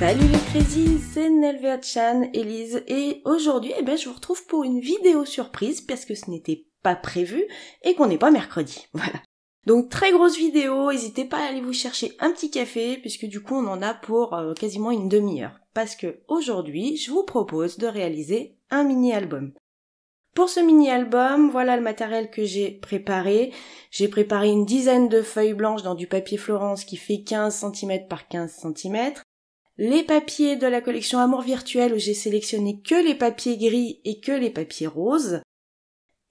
Salut les crazy, c'est Nelvia Chan, Elise, et aujourd'hui, eh ben, je vous retrouve pour une vidéo surprise parce que ce n'était pas prévu et qu'on n'est pas mercredi. Voilà. Donc très grosse vidéo, n'hésitez pas à aller vous chercher un petit café puisque du coup on en a pour euh, quasiment une demi-heure. Parce que aujourd'hui, je vous propose de réaliser un mini-album. Pour ce mini-album, voilà le matériel que j'ai préparé. J'ai préparé une dizaine de feuilles blanches dans du papier Florence qui fait 15 cm par 15 cm les papiers de la collection Amour virtuel où j'ai sélectionné que les papiers gris et que les papiers roses.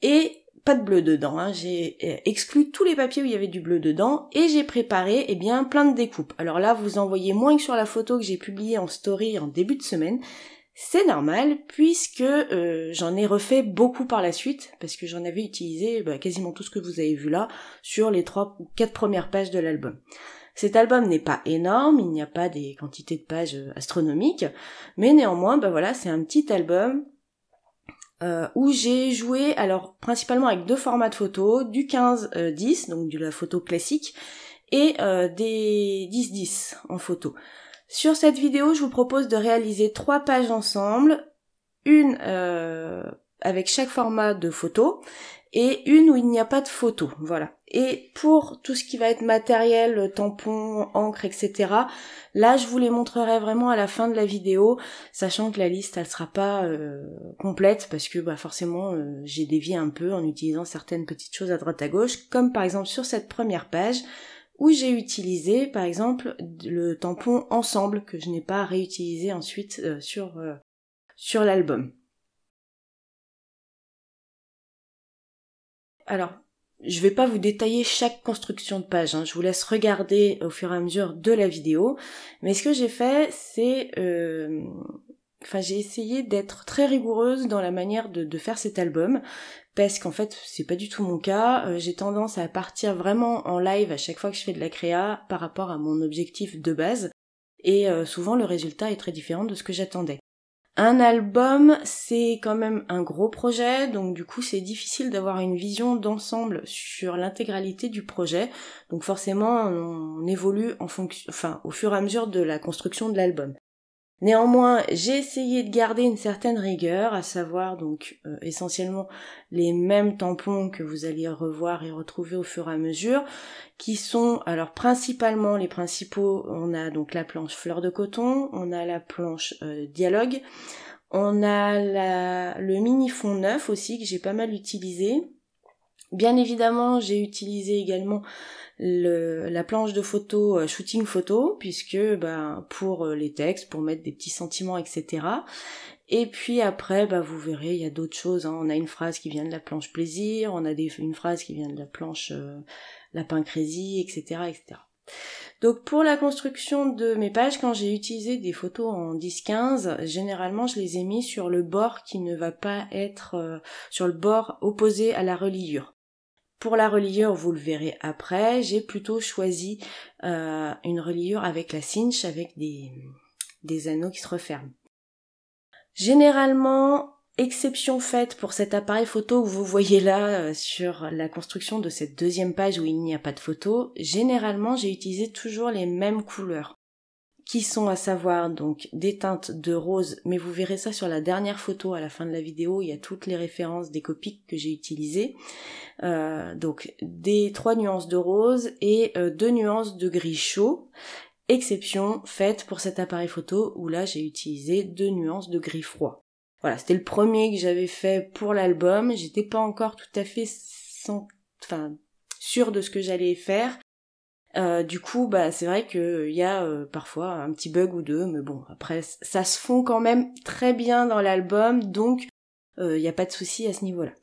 Et pas de bleu dedans, hein. j'ai euh, exclu tous les papiers où il y avait du bleu dedans et j'ai préparé eh bien plein de découpes. Alors là, vous en voyez moins que sur la photo que j'ai publiée en story en début de semaine. C'est normal puisque euh, j'en ai refait beaucoup par la suite parce que j'en avais utilisé bah, quasiment tout ce que vous avez vu là sur les trois ou quatre premières pages de l'album. Cet album n'est pas énorme, il n'y a pas des quantités de pages euh, astronomiques, mais néanmoins, ben voilà, c'est un petit album euh, où j'ai joué alors principalement avec deux formats de photos, du 15-10, euh, donc de la photo classique, et des 10-10 en photo. Sur cette vidéo, je vous propose de réaliser trois pages ensemble, une avec chaque format de photo et une où il n'y a pas de photo, voilà. Et pour tout ce qui va être matériel, euh, tampon, encre, etc. Là, je vous les montrerai vraiment à la fin de la vidéo, sachant que la liste, elle sera pas euh, complète parce que bah, forcément, euh, j'ai dévié un peu en utilisant certaines petites choses à droite à gauche, comme par exemple sur cette première page où j'ai utilisé par exemple le tampon ensemble que je n'ai pas réutilisé ensuite sur sur l'album. Alors, je vais pas vous détailler chaque construction de page, hein. je vous laisse regarder au fur et à mesure de la vidéo, mais ce que j'ai fait, c'est... Euh, enfin, j'ai essayé d'être très rigoureuse dans la manière de, faire cet album, parce qu'en fait, c'est pas du tout mon cas. Euh, j'ai tendance à partir vraiment en live à chaque fois que je fais de la créa par rapport à mon objectif de base, et euh, souvent le résultat est très différent de ce que j'attendais. Un album, c'est quand même un gros projet, donc du coup c'est difficile d'avoir une vision d'ensemble sur l'intégralité du projet. Donc forcément, on évolue en fonction, enfin, au fur et à mesure de la construction de l'album. Néanmoins, j'ai essayé de garder une certaine rigueur, à savoir donc euh, essentiellement les mêmes tampons que vous allez revoir et retrouver au fur et à mesure, qui sont alors principalement les principaux, on a donc la planche fleur de coton, on a la planche euh, dialogue, on a le mini fond neuf aussi que j'ai pas mal utilisé. Bien évidemment, j'ai utilisé également la planche de photo, euh, shooting photo, puisque ben, pour euh, les textes, pour mettre des petits sentiments, etc. Et puis après, bah, vous verrez, il y a d'autres choses. Hein. On a une phrase qui vient de la planche plaisir, on a des, une phrase qui vient de la planche euh, lapin etc., etc. Donc pour la construction de mes pages, quand j'ai utilisé des photos en 10-15, généralement je les ai mis sur le bord qui ne va pas être euh, sur le bord opposé à la reliure. Pour la reliure, vous le verrez après, j'ai plutôt choisi euh, une reliure avec la cinch, avec des, anneaux qui se referment. Généralement, exception faite pour cet appareil photo que vous voyez là euh, sur la construction de cette deuxième page où il n'y a pas de photo, généralement j'ai utilisé toujours les mêmes couleurs qui sont à savoir donc des teintes de rose, mais vous verrez ça sur la dernière photo à la fin de la vidéo, il y a toutes les références des copiques que j'ai utilisées. Euh, donc des trois nuances de rose et euh, deux nuances de gris chaud. Exception faite pour cet appareil photo où là j'ai utilisé deux nuances de gris froid. Voilà, c'était le premier que j'avais fait pour l'album. J'étais pas encore tout à fait enfin, sûre de ce que j'allais faire. Euh, du coup, bah, c'est vrai qu'il euh, y a euh, parfois un petit bug ou deux, mais bon, après ça se fond quand même très bien dans l'album, donc il n'y a pas de souci à ce niveau-là.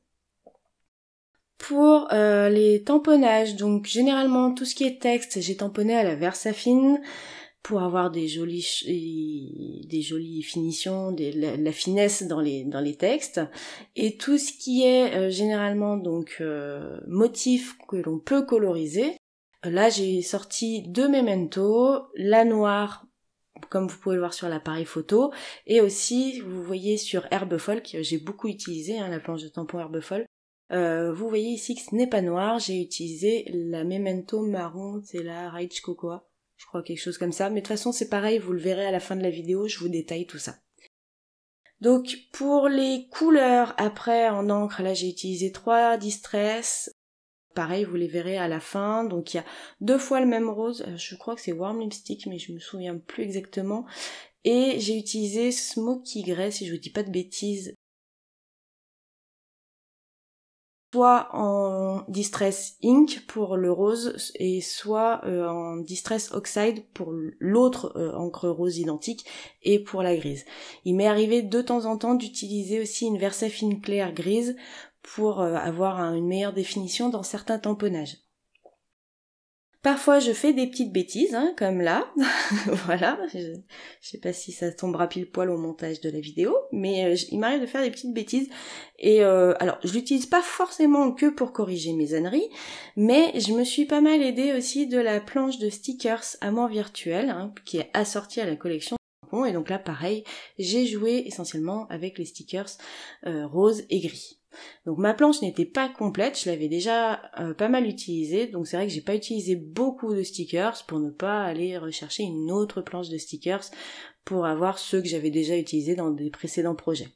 Pour les tamponnages, donc généralement tout ce qui est texte, j'ai tamponné à la fine pour avoir des jolies des jolies finitions, de la, finesse dans les dans les textes et tout ce qui est généralement donc motif que l'on peut coloriser, Là, j'ai sorti deux mementos, la noire, comme vous pouvez le voir sur l'appareil photo, et aussi, vous voyez sur Herbe Folle, que j'ai beaucoup utilisé, hein, la planche de tampon Herbe euh, vous voyez ici que ce n'est pas noir, j'ai utilisé la Memento marron, c'est la Raich Cocoa, je crois quelque chose comme ça, mais de toute façon c'est pareil, vous le verrez à la fin de la vidéo, je vous détaille tout ça. Donc pour les couleurs, après en encre, là j'ai utilisé trois distress, Pareil, vous les verrez à la fin. Donc il y a deux fois le même rose. Euh, je crois que c'est Warm Lipstick, mais je me souviens plus exactement. Et j'ai utilisé Smoky Grey, si je vous dis pas de bêtises. Soit en Distress Ink pour le rose et soit euh, en Distress Oxide pour l'autre euh, encre rose identique et pour la grise. Il m'est arrivé de temps en temps d'utiliser aussi une Versailles Fine Claire grise pour euh, avoir une meilleure définition dans certains tamponnages. Parfois, je fais des petites bêtises, hein, comme là. voilà, je, ne sais pas si ça tombera pile poil au montage de la vidéo, mais euh, il m'arrive de faire des petites bêtises. Et euh, alors, je l'utilise pas forcément que pour corriger mes âneries, mais je me suis pas mal aidée aussi de la planche de stickers à Virtuel, hein, qui est assortie à la collection. Et donc là, pareil, j'ai joué essentiellement avec les stickers euh, rose et gris. Donc ma planche n'était pas complète, je l'avais déjà euh, pas mal utilisée, donc c'est vrai que j'ai pas utilisé beaucoup de stickers pour ne pas aller rechercher une autre planche de stickers pour avoir ceux que j'avais déjà utilisés dans des précédents projets.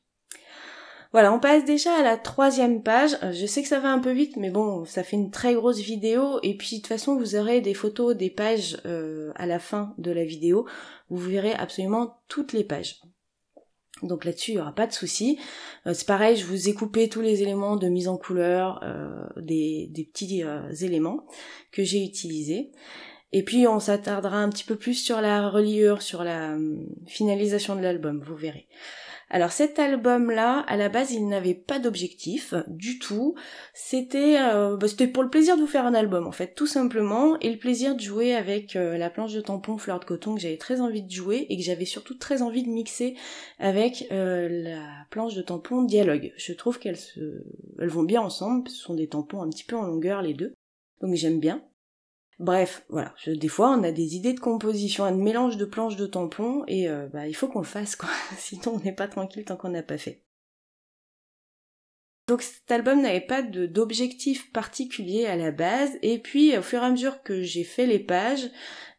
Voilà, on passe déjà à la troisième page. Euh, je sais que ça va un peu vite, mais bon, ça fait une très grosse vidéo. Et puis de toute façon, vous aurez des photos des pages euh, à la fin de la vidéo. Vous verrez absolument toutes les pages. Donc là-dessus, il n'y aura pas de souci. Euh, c'est pareil, je vous ai coupé tous les éléments de mise en couleur, euh, des, petits euh, éléments que j'ai utilisés. Et puis on s'attardera un petit peu plus sur la reliure, sur la hum, finalisation de l'album, vous verrez. Alors cet album-là, à la base, il n'avait pas d'objectif du tout. C'était euh, bah, c'était pour le plaisir de vous faire un album, en fait, tout simplement, et le plaisir de jouer avec euh, la planche de tampon fleur de coton que j'avais très envie de jouer et que j'avais surtout très envie de mixer avec euh, la planche de tampon dialogue. Je trouve qu'elles se... elles vont bien ensemble, ce sont des tampons un petit peu en longueur les deux, donc j'aime bien. Bref, voilà. des fois, on a des idées de composition, un mélange de planches de tampons, et euh, bah, il faut qu'on le fasse, quoi. Sinon, on n'est pas tranquille tant qu'on n'a pas fait. Donc cet album n'avait pas d'objectif particulier à la base, et puis au fur et à mesure que j'ai fait les pages,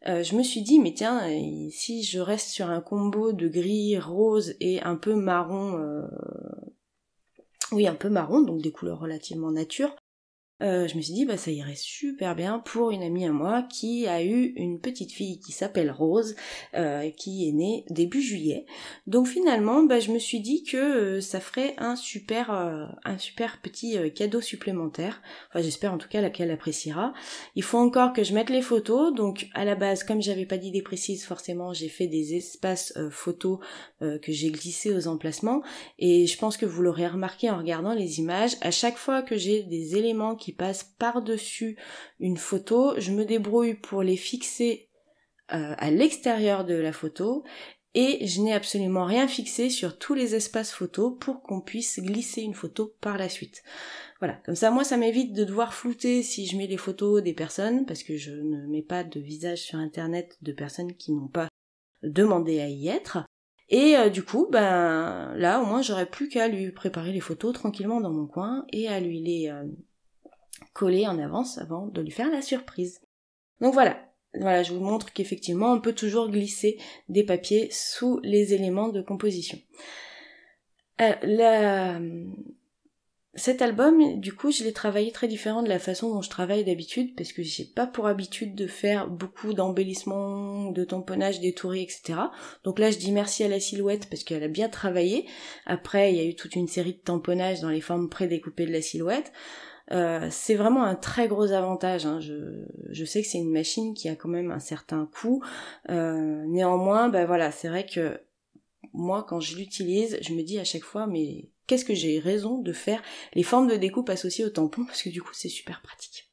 euh, je me suis dit, mais tiens, euh, si je reste sur un combo de gris, rose et un peu marron, oui, un peu marron, donc des couleurs relativement nature, euh, je me suis dit bah ça irait super bien pour une amie à moi qui a eu une petite fille qui s'appelle Rose, euh, qui est née début juillet. Donc finalement bah je me suis dit que euh, ça ferait un super un super petit cadeau supplémentaire. Enfin j'espère en tout cas laquelle appréciera. Il faut encore que je mette les photos. Donc à la base comme j'avais pas d'idée précises forcément j'ai fait des espaces photos que j'ai glissés aux emplacements et je pense que vous l'aurez remarqué en regardant les images. À chaque fois que j'ai des éléments qui passe par-dessus une photo. Je me débrouille pour les fixer euh, à l'extérieur de la photo et je n'ai absolument rien fixé sur tous les espaces photos pour qu'on puisse glisser une photo par la suite. Voilà, comme ça moi ça m'évite de devoir flouter si je mets les photos des personnes parce que je ne mets pas de visage sur internet de personnes qui n'ont pas demandé à y être. Et euh, du coup, ben là au moins j'aurais plus qu'à lui préparer les photos tranquillement dans mon coin et à lui les euh, coller en avance avant de lui faire la surprise. Donc voilà. Voilà, je vous montre qu'effectivement, on peut toujours glisser des papiers sous les éléments de composition. Euh, cet album, du coup, je l'ai travaillé très différent de la façon dont je travaille d'habitude, parce que j'ai pas pour habitude de faire beaucoup d'embellissements, de tamponnage, d'étouris, etc. Donc là, je dis merci à la silhouette parce qu'elle a bien travaillé. Après, il y a eu toute une série de tamponnages dans les formes prédécoupées de la silhouette. Euh, c'est vraiment un très gros avantage. Hein. Je, sais que c'est une machine qui a quand même un certain coût. Euh, néanmoins, ben voilà, c'est vrai que moi, quand je l'utilise, je me dis à chaque fois, mais qu'est-ce que j'ai raison de faire les formes de découpe associées au tampon parce que du coup, c'est super pratique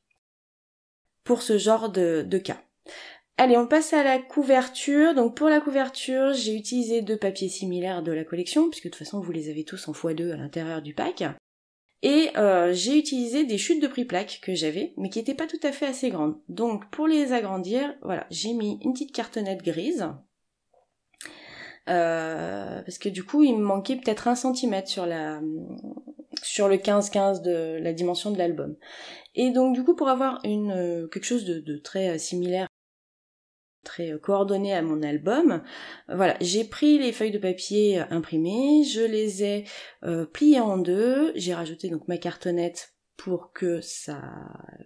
pour ce genre de, de cas. Allez, on passe à la couverture. Donc pour la couverture, j'ai utilisé deux papiers similaires de la collection, puisque de toute façon vous les avez tous en x2 à l'intérieur du pack. Et euh, j'ai utilisé des chutes de prix plaques que j'avais, mais qui n'étaient pas tout à fait assez grandes. Donc pour les agrandir, voilà, j'ai mis une petite cartonnette grise. Euh, parce que du coup, il me manquait peut-être un centimètre sur la sur le 15-15 de la dimension de l'album. Et donc du coup, pour avoir une euh, quelque chose de très similaire euh, coordonnées à mon album. Euh, voilà, j'ai pris les feuilles de papier euh, imprimées, je les ai pliées en deux, j'ai rajouté donc ma cartonnette pour que ça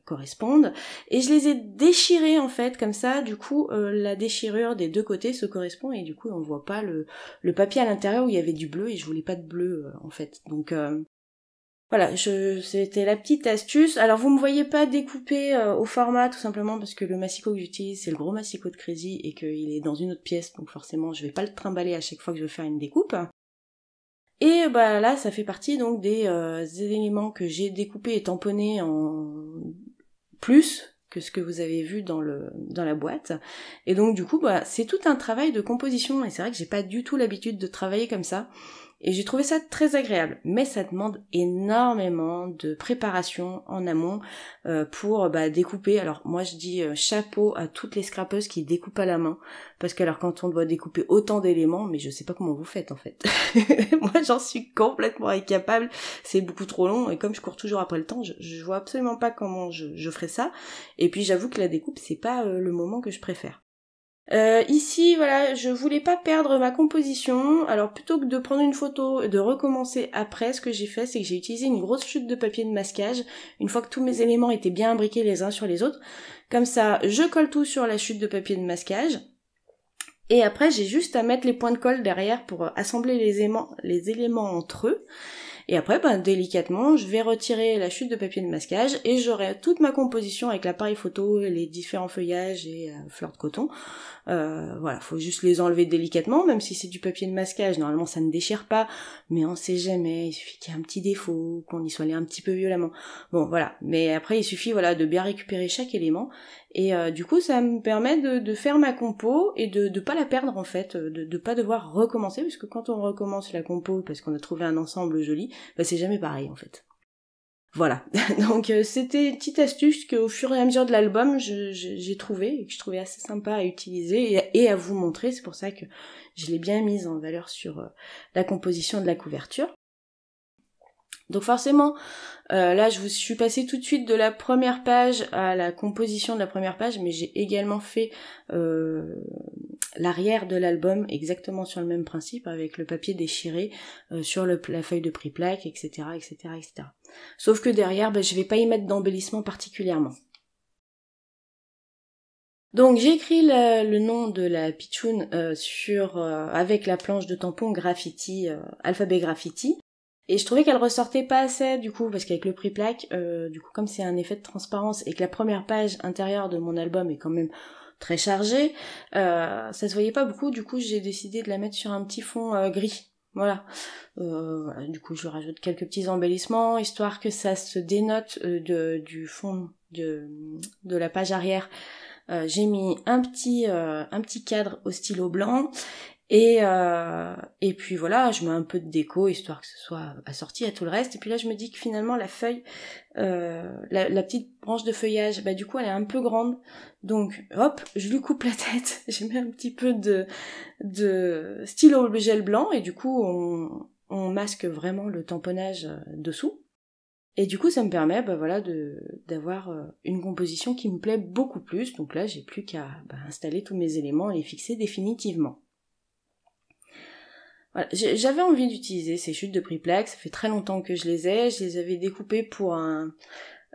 corresponde et je les ai déchirées en fait comme ça du coup la déchirure des deux côtés se correspond et du coup on voit pas le, papier à l'intérieur où il y avait du bleu et je voulais pas de bleu en fait donc voilà, c'était la petite astuce. Alors vous ne me voyez pas découper euh, au format tout simplement parce que le massicot que j'utilise c'est le gros massicot de Crazy et qu'il est dans une autre pièce donc forcément je vais pas le trimballer à chaque fois que je veux faire une découpe. Et bah là ça fait partie donc des, euh, éléments que j'ai découpés et tamponnés en plus que ce que vous avez vu dans le dans la boîte. Et donc du coup, bah, c'est tout un travail de composition. Et c'est vrai que j'ai pas du tout l'habitude de travailler comme ça. Et j'ai trouvé ça très agréable, mais ça demande énormément de préparation en amont euh, pour bah, découper. Alors moi je dis euh, chapeau à toutes les scrapeuses qui découpent à la main, parce que alors quand on doit découper autant d'éléments, mais je sais pas comment vous faites en fait. moi j'en suis complètement incapable, c'est beaucoup trop long, et comme je cours toujours après le temps, je, vois absolument pas comment je, ferai ça. Et puis j'avoue que la découpe c'est pas euh, le moment que je préfère. Euh, ici, voilà, je voulais pas perdre ma composition. Alors plutôt que de prendre une photo et de recommencer après, ce que j'ai fait, c'est que j'ai utilisé une grosse chute de papier de masquage, une fois que tous mes éléments étaient bien imbriqués les uns sur les autres. Comme ça, je colle tout sur la chute de papier de masquage. Et après, j'ai juste à mettre les points de colle derrière pour assembler les les éléments entre eux. Et après, bah, délicatement, je vais retirer la chute de papier de masquage et j'aurai toute ma composition avec l'appareil photo, les différents feuillages et euh, fleurs de coton euh, voilà, faut juste les enlever délicatement, même si c'est du papier de masquage. Normalement, ça ne déchire pas, mais on sait jamais. Il suffit qu'il y ait un petit défaut, qu'on y soit allé un petit peu violemment. Bon, voilà. Mais après, il suffit, voilà, de bien récupérer chaque élément. Et euh, du coup, ça me permet de, faire ma compo et de ne pas la perdre en fait, euh, de ne pas devoir recommencer, puisque quand on recommence la compo parce qu'on a trouvé un ensemble joli, bah, c'est jamais pareil en fait. Voilà. Donc euh, c'était une petite astuce qu'au fur et à mesure de l'album, j'ai trouvée et que je trouvais assez sympa à utiliser et, à, vous montrer. C'est pour ça que je l'ai bien mise en valeur sur euh, la composition de la couverture. Donc forcément, euh, là je vous suis passée tout de suite de la première page à la composition de la première page, mais j'ai également fait euh, l'arrière de l'album exactement sur le même principe, avec le papier déchiré euh, sur la feuille de prix plaque, etc., etc., etc. Sauf que derrière, bah, je ne vais pas y mettre d'embellissement particulièrement. Donc j'écris le, le, nom de la pitchoun avec la planche de tampon graffiti alphabet graffiti et je trouvais qu'elle ressortait pas assez du coup parce qu'avec le prix plaque, euh, du coup comme c'est un effet de transparence et que la première page intérieure de mon album est quand même très chargée, euh, ça se voyait pas beaucoup. Du coup j'ai décidé de la mettre sur un petit fond euh, gris. Voilà. Du coup je rajoute quelques petits embellissements histoire que ça se dénote du fond de, de la page arrière. j'ai mis un petit un petit cadre au stylo blanc et, euh, et puis voilà, je mets un peu de déco histoire que ce soit assorti à tout le reste. Et puis là, je me dis que finalement, la feuille, euh, la, petite branche de feuillage, bah du coup, elle est un peu grande. Donc, hop, je lui coupe la tête. J'ai mis un petit peu de, de stylo gel blanc et du coup, on, on masque vraiment le tamponnage euh, dessous. Et du coup, ça me permet, bah voilà, de d'avoir une composition qui me plaît beaucoup plus. Donc là, j'ai plus qu'à bah, installer tous mes éléments et les fixer définitivement. J'avais envie d'utiliser ces chutes de Priplex, ça fait très longtemps que je les ai, je les avais découpées pour un,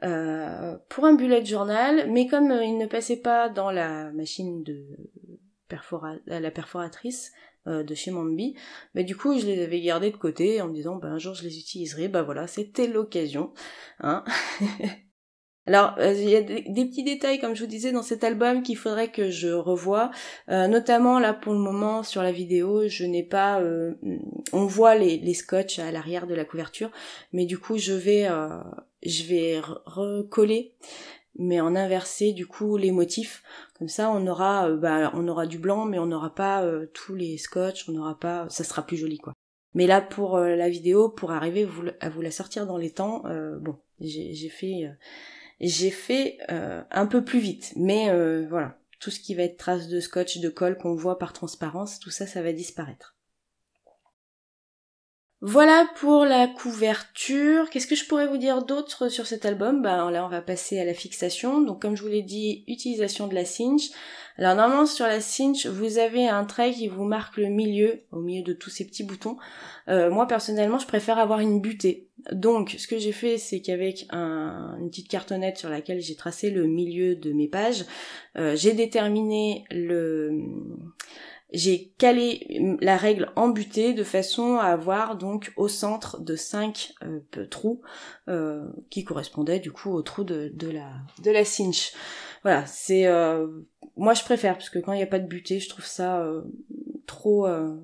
euh, pour un bullet journal, mais comme euh, ils ne passaient pas dans la machine de perfora la perforatrice euh, de chez Mambi, bah, du coup je les avais gardées de côté en me disant bah, un jour je les utiliserai, bah voilà, c'était l'occasion. Hein Alors, euh, il y a des, petits détails, comme je vous disais, dans cet album qu'il faudrait que je revoie. Euh, notamment, là, pour le moment, sur la vidéo, je n'ai pas... Euh, on voit les, scotch à l'arrière de la couverture, mais du coup, je vais, je vais recoller mais en inverser du coup les motifs comme ça on aura bah, on aura du blanc mais on n'aura pas tous les scotch on n'aura pas ça sera plus joli quoi mais là pour la vidéo pour arriver à vous la sortir dans les temps bon j'ai fait j'ai fait euh, un peu plus vite. Mais euh, voilà, tout ce qui va être trace de scotch, de colle qu'on voit par transparence, tout ça, ça va disparaître. Voilà pour la couverture. Qu'est-ce que je pourrais vous dire d'autre sur cet album Ben là, on va passer à la fixation. Donc, comme je vous l'ai dit, utilisation de la cinch. Alors normalement sur la cinch, vous avez un trait qui vous marque le milieu, au milieu de tous ces petits boutons. Euh, moi personnellement, je préfère avoir une butée. Donc ce que j'ai fait, c'est qu'avec un, une petite cartonnette sur laquelle j'ai tracé le milieu de mes pages, euh, j'ai déterminé le j'ai calé la règle en butée de façon à avoir donc au centre de 5 euh, trous qui correspondaient du coup au trou de, de la de la cinch voilà, c'est euh, moi je préfère parce que quand il n'y a pas de butée, je trouve ça euh, trop euh,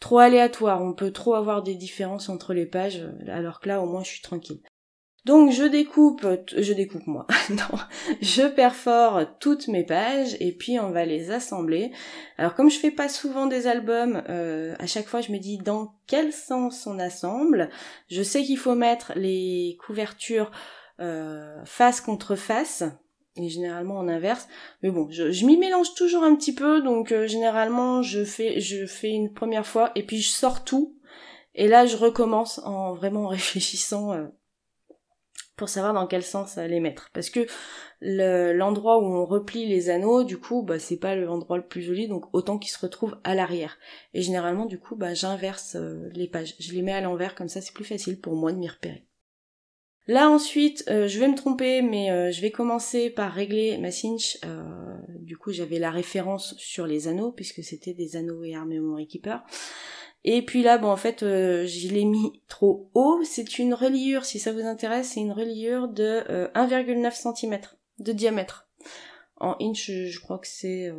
trop aléatoire. On peut trop avoir des différences entre les pages, alors que là au moins je suis tranquille. Donc je découpe, je découpe moi, non, je perfore toutes mes pages et puis on va les assembler. Alors comme je fais pas souvent des albums, à chaque fois je me dis dans quel sens on assemble. Je sais qu'il faut mettre les couvertures face contre face, et généralement en inverse. Mais bon, je, m'y mélange toujours un petit peu, donc euh, généralement je fais je fais une première fois et puis je sors tout. Et là je recommence en vraiment réfléchissant euh, pour savoir dans quel sens les mettre. Parce que l'endroit où on replie les anneaux, du coup, bah c'est pas l'endroit le plus joli, donc autant qu'ils se retrouvent à l'arrière. Et généralement, du coup, bah j'inverse euh, les pages. Je les mets à l'envers, comme ça c'est plus facile pour moi de m'y repérer. Là ensuite, euh, je vais me tromper, mais euh, je vais commencer par régler ma cinch. Euh, du coup, j'avais la référence sur les anneaux, puisque c'était des anneaux et mon Keeper. Et puis là, bon, en fait, je l'ai mis trop haut. C'est une reliure, si ça vous intéresse, c'est une reliure de 1,9 cm de diamètre. En inch, je crois que c'est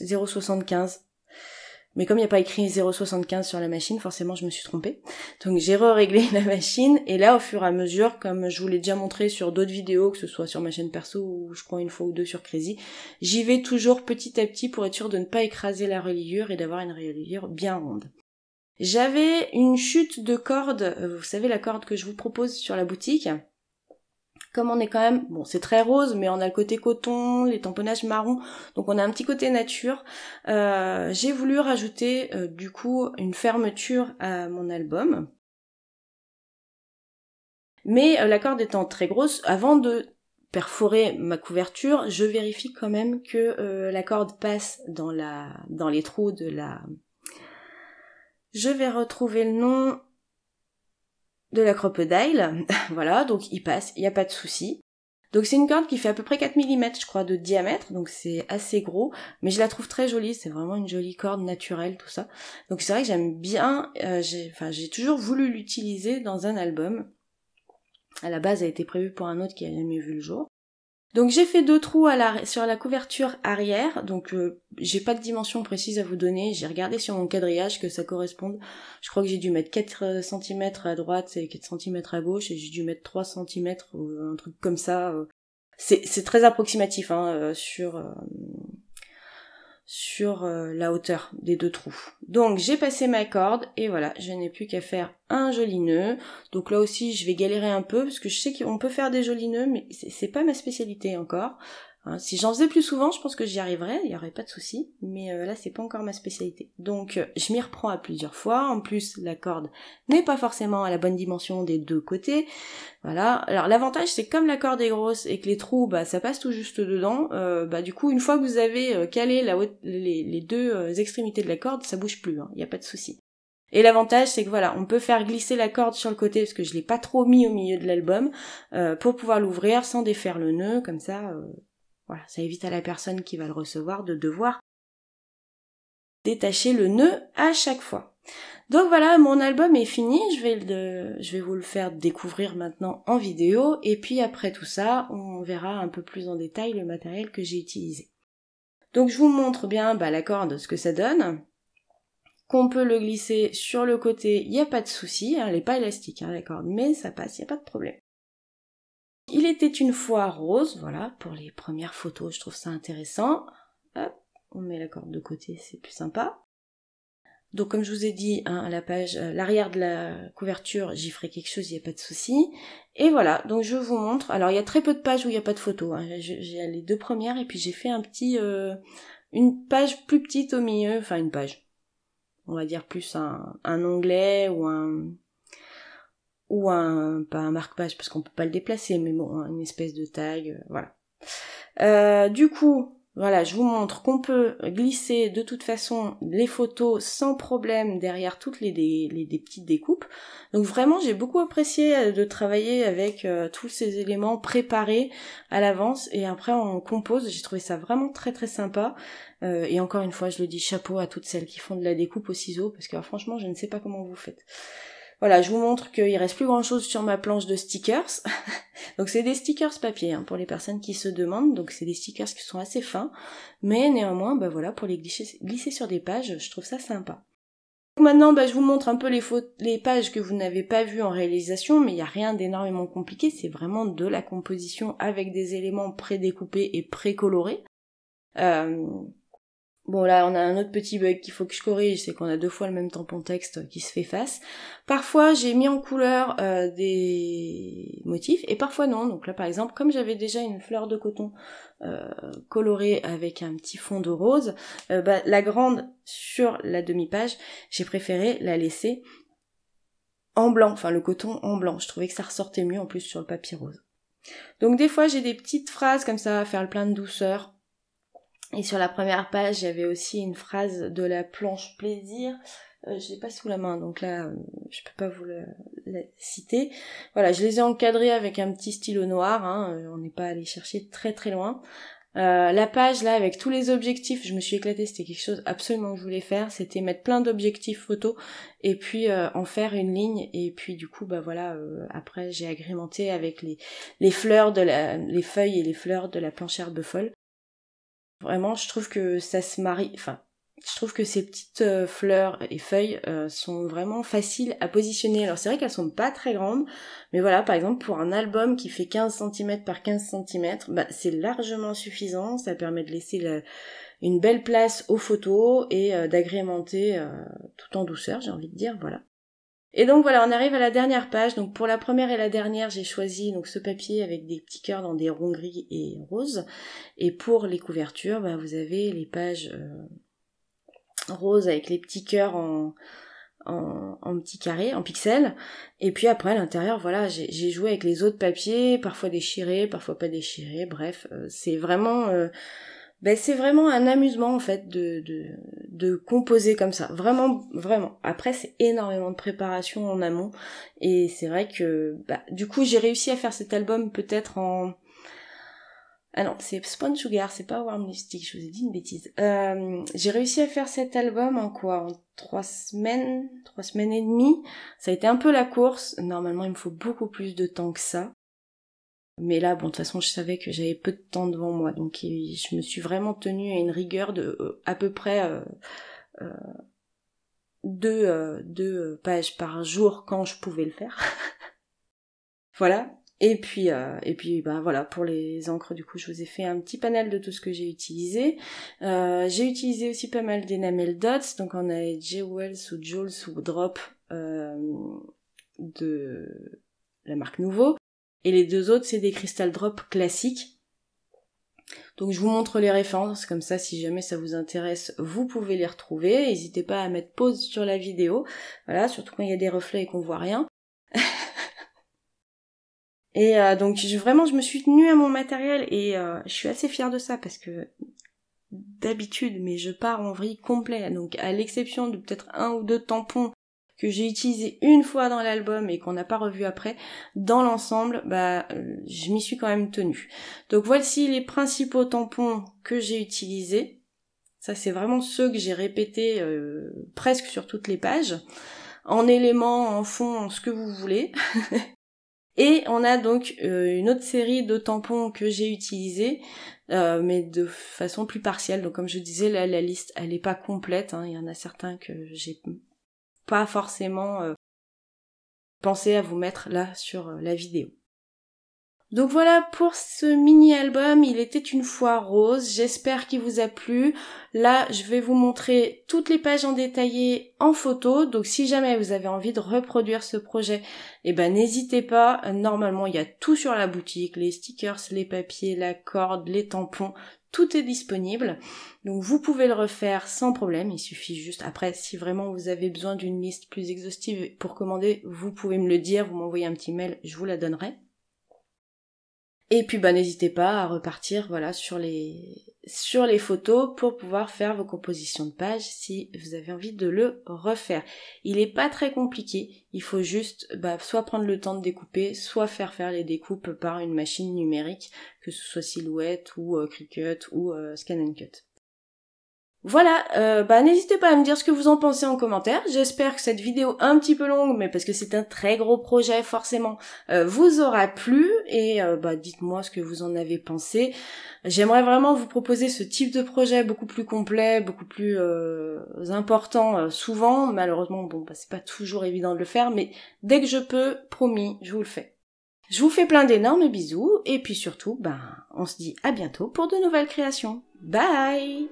0,75 mais comme il n'y a pas écrit 0,75 sur la machine, forcément je me suis trompée. Donc j'ai réglé la machine et là au fur et à mesure, comme je vous l'ai déjà montré sur d'autres vidéos, que ce soit sur ma chaîne perso ou je crois une fois ou deux sur Crazy, j'y vais toujours petit à petit pour être sûr de ne pas écraser la reliure et d'avoir une reliure bien ronde. J'avais une chute de corde, euh, vous savez la corde que je vous propose sur la boutique, comme on est quand même, bon c'est très rose, mais on a le côté coton, les tamponnages marron, donc on a un petit côté nature. Euh, j'ai voulu rajouter euh, du coup une fermeture à mon album. Mais euh, la corde étant très grosse, avant de perforer ma couverture, je vérifie quand même que la corde passe dans la dans les trous de la. Je vais retrouver le nom de la crocodile. voilà, donc il passe, il n'y a pas de souci. Donc c'est une corde qui fait à peu près 4 mm, je crois, de diamètre, donc c'est assez gros, mais je la trouve très jolie, c'est vraiment une jolie corde naturelle, tout ça. Donc c'est vrai que j'aime bien, euh, j'ai, enfin j'ai toujours voulu l'utiliser dans un album. À la base, elle a été prévue pour un autre qui a jamais vu le jour. Donc j'ai fait deux trous à sur la couverture arrière, donc euh, j'ai pas de dimension précise à vous donner, j'ai regardé sur mon quadrillage que ça corresponde. Je crois que j'ai dû mettre 4 euh, cm à droite et 4 cm à gauche et j'ai dû mettre 3 cm ou un truc comme ça. Euh. C'est très approximatif hein, sur, sur euh, la hauteur des deux trous. Donc j'ai passé ma corde et voilà, je n'ai plus qu'à faire un joli nœud. Donc là aussi je vais galérer un peu parce que je sais qu'on peut faire des jolis nœuds mais c'est pas ma spécialité encore. Hein, si j'en faisais plus souvent, je pense que j'y arriverais, il n'y aurait pas de souci, mais euh, là c'est pas encore ma spécialité. Donc euh, je m'y reprends à plusieurs fois, en plus la corde n'est pas forcément à la bonne dimension des deux côtés, voilà. Alors l'avantage c'est comme la corde est grosse et que les trous, bah ça passe tout juste dedans, euh, bah du coup une fois que vous avez calé la les, deux extrémités de la corde, ça bouge plus, hein. il n'y a pas de souci. Et l'avantage, c'est que voilà, on peut faire glisser la corde sur le côté parce que je l'ai pas trop mis au milieu de l'album pour pouvoir l'ouvrir sans défaire le nœud, comme ça, voilà, ça évite à la personne qui va le recevoir de devoir détacher le nœud à chaque fois. Donc voilà, mon album est fini, je vais, je vais vous le faire découvrir maintenant en vidéo, et puis après tout ça, on verra un peu plus en détail le matériel que j'ai utilisé. Donc je vous montre bien bah, la corde, ce que ça donne, qu'on peut le glisser sur le côté, il n'y a pas de souci, hein, elle n'est pas élastique hein, la corde, mais ça passe, il n'y a pas de problème. Il était une fois rose, voilà, pour les premières photos, je trouve ça intéressant. Hop, on met la corde de côté, c'est plus sympa. Donc comme je vous ai dit, hein, la page, euh, l'arrière de la couverture, j'y ferai quelque chose, il n'y a pas de souci. Et voilà, donc je vous montre. Alors il y a très peu de pages où il n'y a pas de photos. Hein. J'ai les deux premières et puis j'ai fait un petit, euh, une page plus petite au milieu, enfin une page. On va dire plus un, un onglet ou un, ou un pas un marque-page parce qu'on peut pas le déplacer, mais bon, une espèce de tag, euh, voilà. Euh, du coup, voilà, je vous montre qu'on peut glisser de toute façon les photos sans problème derrière toutes les, les, petites découpes. Donc vraiment, j'ai beaucoup apprécié euh, de travailler avec tous ces éléments préparés à l'avance et après on compose. J'ai trouvé ça vraiment très très sympa. et encore une fois, je le dis, chapeau à toutes celles qui font de la découpe au ciseau parce que franchement, je ne sais pas comment vous faites. Voilà, je vous montre qu'il reste plus grand chose sur ma planche de stickers. donc c'est des stickers papier hein, pour les personnes qui se demandent. Donc c'est des stickers qui sont assez fins, mais néanmoins, bah voilà, pour les glisser, sur des pages, je trouve ça sympa. Donc maintenant, bah, je vous montre un peu les, les pages que vous n'avez pas vues en réalisation, mais il n'y a rien d'énormément compliqué. C'est vraiment de la composition avec des éléments pré-découpés et précolorés. Euh, Bon là, on a un autre petit bug qu'il faut que je corrige, c'est qu'on a deux fois le même tampon texte qui se fait face. Parfois, j'ai mis en couleur euh, des motifs et parfois non. Donc là, par exemple, comme j'avais déjà une fleur de coton euh, colorée avec un petit fond de rose, euh, bah, la grande sur la demi-page, j'ai préféré la laisser en blanc, enfin le coton en blanc. Je trouvais que ça ressortait mieux en plus sur le papier rose. Donc des fois, j'ai des petites phrases comme ça à faire le plein de douceur et sur la première page, j'avais aussi une phrase de la planche plaisir. Je euh, je l'ai pas sous la main, donc là, je euh, je peux pas vous la, citer. Voilà, je les ai encadrés avec un petit stylo noir. Hein, euh, on n'est pas allé chercher très très loin. la page là avec tous les objectifs, je me suis éclatée, c'était quelque chose absolument que je voulais faire, c'était mettre plein d'objectifs photos et puis en faire une ligne et puis du coup bah voilà après j'ai agrémenté avec les les fleurs de la les feuilles et les fleurs de la planche herbe folle Vraiment, je trouve que ça se marie. Enfin, je trouve que ces petites euh, fleurs et feuilles euh, sont vraiment faciles à positionner. Alors c'est vrai qu'elles sont pas très grandes, mais voilà, par exemple pour un album qui fait 15 cm par 15 cm, bah, c'est largement suffisant, ça permet de laisser une belle place aux photos et euh, d'agrémenter tout en douceur, j'ai envie de dire, voilà. Et donc voilà, on arrive à la dernière page. Donc pour la première et la dernière, j'ai choisi donc ce papier avec des petits cœurs dans des ronds gris et roses. Et pour les couvertures, bah, vous avez les pages euh, roses avec les petits cœurs en, en, en, petits carrés, en pixels. Et puis après, à l'intérieur, voilà, j'ai joué avec les autres papiers, parfois déchirés, parfois pas déchirés. Bref, euh, c'est vraiment... Euh, ben c'est vraiment un amusement en fait de, de, de composer comme ça vraiment vraiment après c'est énormément de préparation en amont et c'est vrai que bah, du coup j'ai réussi à faire cet album peut-être en ah non, c'est Spawn Sugar, c'est pas Warm mystique je vous ai dit une bêtise. Euh, j'ai réussi à faire cet album en quoi En trois semaines, trois semaines et demie. Ça a été un peu la course. Normalement, il me faut beaucoup plus de temps que ça. Mais là, bon, de toute façon, je savais que j'avais peu de temps devant moi, donc je me suis vraiment tenue à une rigueur de euh, à peu près euh, euh, deux, pages par jour quand je pouvais le faire. voilà. Et puis, et puis, bah voilà, pour les encres, du coup, je vous ai fait un petit panel de tout ce que j'ai utilisé. j'ai utilisé aussi pas mal d'enamel dots, donc on a les sous ou Jules ou Drop de la marque Nouveau et les deux autres c'est des Crystal Drop classiques. Donc je vous montre les références, comme ça si jamais ça vous intéresse, vous pouvez les retrouver. N'hésitez pas à mettre pause sur la vidéo, voilà, surtout quand il y a des reflets et qu'on voit rien. et euh, donc vraiment je me suis tenue à mon matériel et euh, je suis assez fière de ça parce que d'habitude mais je pars en vrille complet, donc à l'exception de peut-être un ou deux tampons que j'ai utilisé une fois dans l'album et qu'on n'a pas revu après, dans l'ensemble, bah, euh, je m'y suis quand même tenue. Donc voici les principaux tampons que j'ai utilisés. Ça, c'est vraiment ceux que j'ai répétés euh, presque sur toutes les pages, en éléments, en fond, en ce que vous voulez. Et on a donc euh, une autre série de tampons que j'ai utilisés, mais de façon plus partielle. Donc comme je disais, la liste, elle n'est pas complète. Hein. Il y en a certains que j'ai pas forcément euh, penser à vous mettre là sur euh, la vidéo. Donc voilà pour ce mini-album, il était une fois rose, j'espère qu'il vous a plu. Là, je vais vous montrer toutes les pages en détaillé en photo, donc si jamais vous avez envie de reproduire ce projet, et eh ben n'hésitez pas, normalement il y a tout sur la boutique, les stickers, les papiers, la corde, les tampons, tout est disponible, donc vous pouvez le refaire sans problème. Il suffit juste après, si vraiment vous avez besoin d'une liste plus exhaustive pour commander, vous pouvez me le dire, vous m'envoyez un petit mail, je vous la donnerai. Et puis bah n'hésitez pas à repartir voilà sur les sur les photos pour pouvoir faire vos compositions de page si vous avez envie de le refaire. Il n'est pas très compliqué, il faut juste bah, soit prendre le temps de découper, soit faire faire les découpes par une machine numérique, que ce soit Silhouette ou euh, Cricut ou euh, Scan and Cut. Voilà, euh, bah n'hésitez pas à me dire ce que vous en pensez en commentaire. J'espère que cette vidéo un petit peu longue, mais parce que c'est un très gros projet forcément, euh, vous aura plu et euh, bah dites-moi ce que vous en avez pensé. J'aimerais vraiment vous proposer ce type de projet beaucoup plus complet, beaucoup plus important souvent. Malheureusement, bon bah c'est pas toujours évident de le faire, mais dès que je peux, promis, je vous le fais. Je vous fais plein d'énormes bisous et puis surtout, bah on se dit à bientôt pour de nouvelles créations. Bye